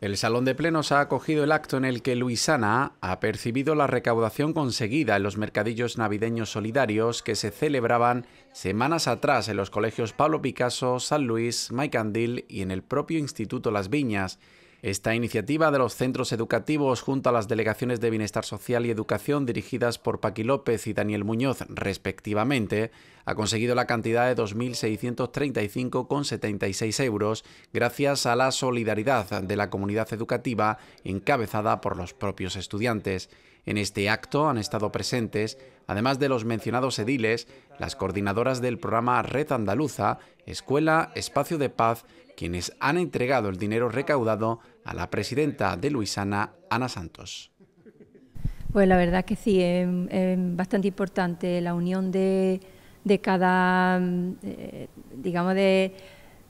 El Salón de Plenos ha acogido el acto en el que Luisana ha percibido la recaudación conseguida en los mercadillos navideños solidarios que se celebraban semanas atrás en los colegios Pablo Picasso, San Luis, Maicandil y en el propio Instituto Las Viñas. Esta iniciativa de los centros educativos junto a las delegaciones de Bienestar Social y Educación dirigidas por Paqui López y Daniel Muñoz, respectivamente, ha conseguido la cantidad de 2.635,76 euros gracias a la solidaridad de la comunidad educativa encabezada por los propios estudiantes. En este acto han estado presentes, además de los mencionados ediles, las coordinadoras del programa Red Andaluza, Escuela Espacio de Paz, quienes han entregado el dinero recaudado a la presidenta de Luisana, Ana Santos. Pues la verdad que sí, es, bastante importante la unión de, cada, mm, eh, digamos, de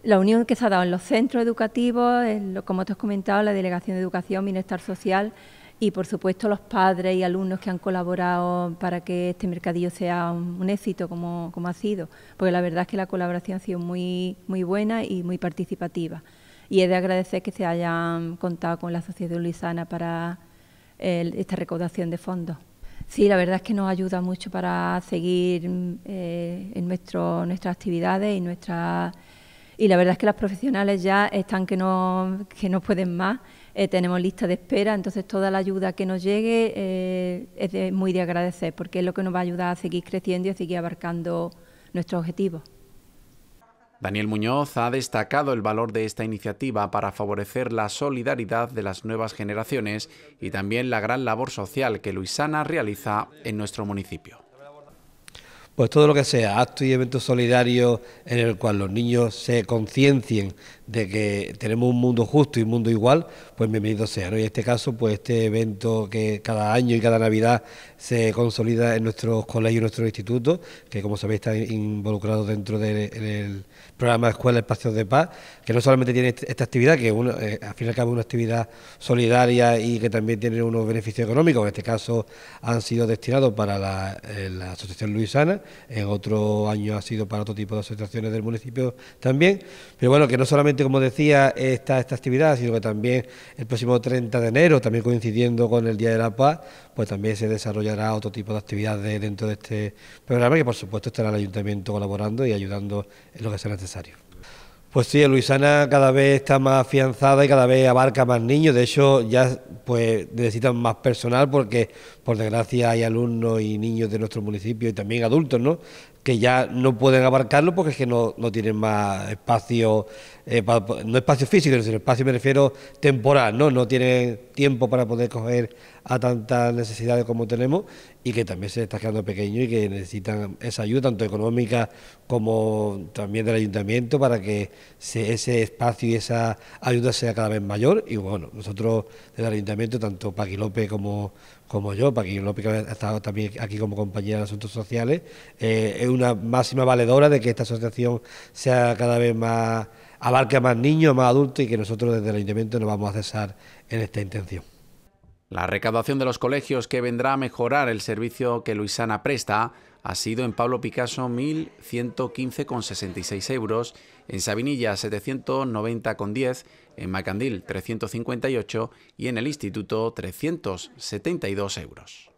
la unión que se ha dado en los centros educativos, como te has comentado, la Delegación de Educación, Bienestar Social, y por supuesto los padres y alumnos que han colaborado para que este mercadillo sea un, éxito como, ha sido, porque la verdad es que la colaboración ha sido muy, muy buena y muy participativa. Y es de agradecer que se hayan contado con la Sociedad Luisana para esta recaudación de fondos. Sí, la verdad es que nos ayuda mucho para seguir eh, en nuestro, nuestras actividades y nuestras y la verdad es que las profesionales ya están que no, pueden más. Eh, tenemos lista de espera, entonces toda la ayuda que nos llegue eh, es muy de agradecer, porque es lo que nos va a ayudar a seguir creciendo y a seguir abarcando nuestros objetivos. Daniel Muñoz ha destacado el valor de esta iniciativa para favorecer la solidaridad de las nuevas generaciones y también la gran labor social que Luisana realiza en nuestro municipio pues todo lo que sea actos y eventos solidarios en el cual los niños se conciencien de que tenemos un mundo justo y un mundo igual, pues bienvenido sea. Y en este caso, pues este evento que cada año y cada Navidad se consolida en nuestros colegios y nuestros institutos, que como sabéis está involucrado dentro del de, programa Escuela Espacios de Paz, que no solamente tiene este, esta actividad, que eh, al fin y al cabo es una actividad solidaria y que también tiene unos beneficios económicos, en este caso han sido destinados para la, eh, la Asociación Luisana, en otro año ha sido para otro tipo de asociaciones del municipio también. Pero bueno, que no solamente, como decía, está esta actividad, sino que también el próximo 30 de enero, también coincidiendo con el Día de la Paz, pues también se desarrollará otro tipo de actividades dentro de este programa, que por supuesto estará el ayuntamiento colaborando y ayudando en lo que sea necesario. Pues sí, Luisana cada vez está más afianzada y cada vez abarca más niños. De hecho, ya pues necesitan más personal porque, por desgracia, hay alumnos y niños de nuestro municipio y también adultos, ¿no? que ya no pueden abarcarlo porque es que no, tienen más espacio, eh, no espacio físico, sino espacio me refiero temporal, ¿no? No tienen tiempo para poder coger a tantas necesidades como tenemos y que también se está quedando pequeño y que necesitan esa ayuda, tanto económica como también del ayuntamiento, para que ese espacio y esa ayuda sea cada vez mayor. Y bueno, nosotros ...del ayuntamiento, tanto Paqui López como, como yo, Paqui López que ha estado también aquí como compañera de asuntos sociales, eh, una máxima valedora de que esta asociación sea cada vez más abarque a más niños, más adultos y que nosotros desde el ayuntamiento no vamos a cesar en esta intención. La recaudación de los colegios que vendrá a mejorar el servicio que Luisana presta ha sido en Pablo Picasso 1.115,66 euros, en Sabinilla 790,10, en Macandil 358 y en el Instituto 372 euros.